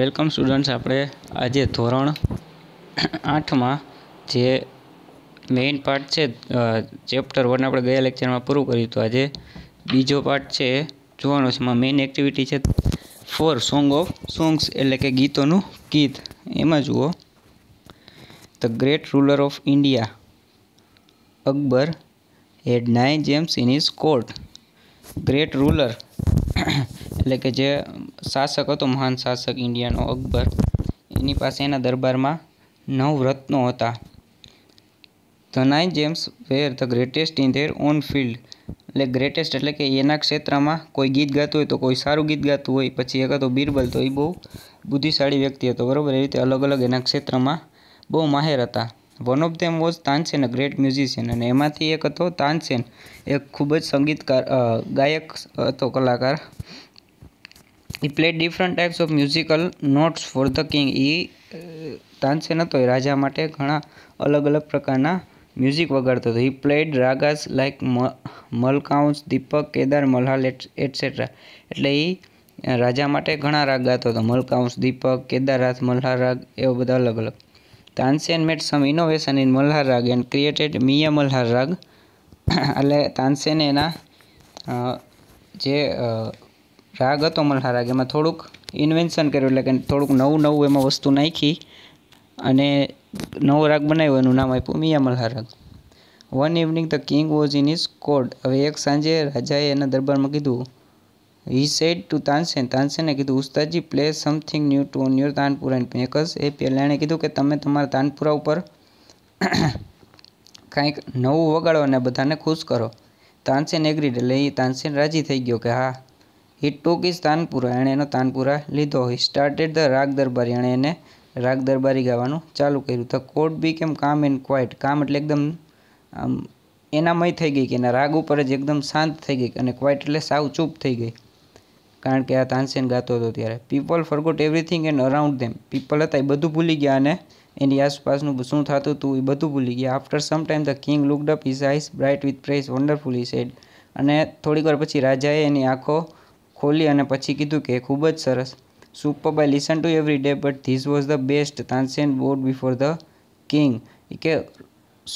welcome students आपरे आजे ધોરણ 8 માં જે મેઈન પાર્ટ છે ચેપ્ટર 1 આપણે ગયા લેક્ચર માં પૂરું કર્યું તો આજે બીજો પાર્ટ છે જોવાનું છે માં મેઈન એક્ટિવિટી છે 4 Song of Songs એટલે કે ગીતોનું ગીત એમાં જુઓ the great ruler of india Akbar had nine gems in his court great ruler એટલે કે જે શાસક હતો મહાન શાસક ઇન્ડિયાનો અકબર એની પાસે એના દરબારમાં નવ રત્નો હતા the nine gems were the greatest in their own field એટલે ગ્રેટેસ્ટ એટલે કે એના ક્ષેત્રમાં કોઈ ગીત ગાતું હોય તો કોઈ સારું ગીત ગાતું હોય પછી એક હતો બિરબલ તો એ બહુ બુદ્ધિશાળી વ્યક્તિ હતો બરાબર એ રીતે અલગ અલગ એના ક્ષેત્રમાં બહુ માહેર હતા one of them was Tansen a great musician અને એમાંથી એક હતો તાનસેન એક ખૂબ જ સંગીતકાર ગાયક હતો કલાકાર he played different types of musical notes for the king he Tansen uh, હતો એ રાજા માટે ઘણા અલગ અલગ પ્રકારના મ્યુઝિક વગાડતો હતો he played ragas like Malkauns Deepak Kedar Malhar etcetera એટલે એ રાજા માટે ઘણા રાગ ગાતો હતો મલકાઉન્સ દીપક કેદારનાથ મલ્હાર રાગ એવા બધા અલગ અલગ Tansen met some innovation in Malhar raga and created મિયા Malhar રાગ એટલે તાનસેને એના જે રાગ હતો મલ્હારાગ એમાં થોડુંક ઇન્વેન્શન કર્યું એટલે કે થોડુંક નવું નવું એમાં વસ્તુ નાખી અને નવો રાગ બનાવ્યો એનું નામ આપ્યું મિયા મલ્હારાગ one evening the king was in his court હવે એક સાંજે રાજાએ એના દરબારમાં કીધું હી સેડ ટુ તાનસેન તાનસેને કીધું ઉસ્તાદજી પ્લે સમથિંગ ન્યૂ ટુ ન્યુર યોર તાનપુરા એન્ડ મેકર્સ એ પહેલાં એણે કીધું કે તમે તમારા તાનપુરા ઉપર કાંઈક નવું વગાડો અને બધાને ખુશ કરો તાનસેન એગ્રીડ એટલે એ તાનસેન રાજી થઈ ગયો કે હા હી took his તાનપુરા એણે એનો તાનપુરા લીધો He સ્ટાર્ટેડ ધ રાગ દરબારી એણે એને રાગ દરબારી ગાવાનું ચાલુ કર્યું ધ કોટ બી કેમ કામ એન્ડ ક્વાઇટ કામ એટલે એકદમ આમ એનામય થઈ ગઈ કે એના રાગ ઉપર જ એકદમ શાંત થઈ ગઈ અને ક્વાઇટ એટલે સાવ ચૂપ થઈ ગઈ કારણ કે આ તાનસેન ગાતો હતો ત્યારે people forgot everything and around them people હતા એ બધું ભૂલી ગયા અને એની આસપાસનું શું થતું હતું એ બધું ભૂલી ગયા after some time the king looked up his eyes bright with press wonderful he said અને થોડીક વાર પછી રાજાએ એની આંખો ખોલી અને પછી કીધું કે ખૂબ જ સરસ superb I listen to every day but this was the best Tansen bowed before the king કે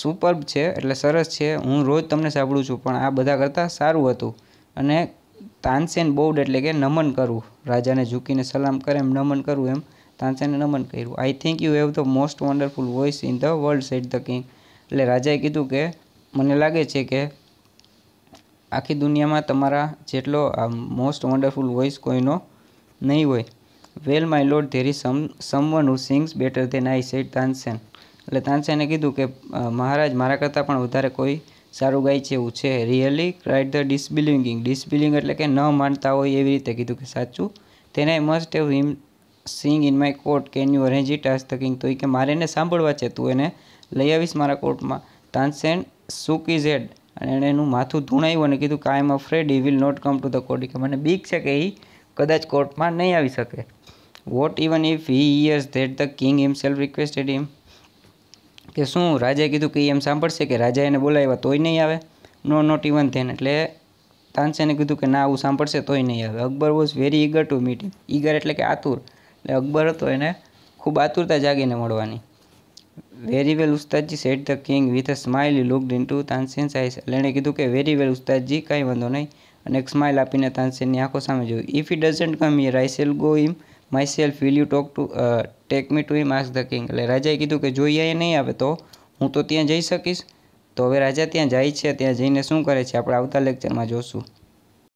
સુપર્બ છે એટલે સરસ છે હું રોજ તમને સાંભળું છું પણ આ બધા કરતાં સારું હતું અને તાનસેન બોર્ડ એટલે કે નમન કરવું રાજાને ઝૂકીને સલામ કરે એમ નમન કરવું એમ તાનસેને નમન કર્યું I think you have the most wonderful voice in the world said the king એટલે રાજાએ કીધું કે મને લાગે છે કે આખી દુનિયામાં તમારા જેટલો મોસ્ટ વન્ડરફુલ વોઇસ કોઈનો નહીં હોય well my lord there is some someone who sings better than I said Tansen એટલે તાનસેને કીધું કે મહારાજ મારા કરતાં પણ વધારે કોઈ સારું ગાય છે એવું છે really cried the disbelieving disbelieving એટલે કે ન માનતા હોય એવી રીતે કીધું કે સાચું તેને I must have him sing in my court can you arrange it આઝ ધ કિંગ તો એ કે મારે એને સાંભળવા છે તું એને લઈ આવીશ મારા કોર્ટમાં તાનસેન સુક ઇઝ હેડ અને એણે એનું માથું ધૂણાયું અને કીધું કે I am afraid he will not come to the court કે મને બીક છે કે એ કદાચ કોર્ટમાં નહીં આવી શકે what even if he hears that the king himself requested him કે શું રાજાએ કીધું કે એ એમ સાંભળશે કે રાજા એને બોલાવ્યા તોય નહીં આવે નો નોટ ઇવન ધેન એટલે તાનસેને કીધું કે ના આવું સાંભળશે તોય નહીં આવે Akbar was very eager to meet eager એટલે કે આતુર એટલે અકબર હતો એને ખૂબ આતુરતા જાગીને મળવાની વેરી વેલ ઉસ્તાદજી said the king with a smile looked into Tansen's eyes એટલે એણે કીધું કે વેરી વેલ ઉસ્તાદજી કાંઈ વાંધો નહીં અને એક સ્માઇલ આપીને તાનસેનની આંખો સામે જોયું if he doesn't come here I shall go him myself will you talk to take me to him ask the king એટલે રાજાએ કીધું કે જોઈએ નહીં આવે તો હું તો ત્યાં જઈ શકીશ તો હવે રાજા ત્યાં જાય છે ત્યાં જઈને શું કરે છે આપણે આવતા લેક્ચરમાં જોશું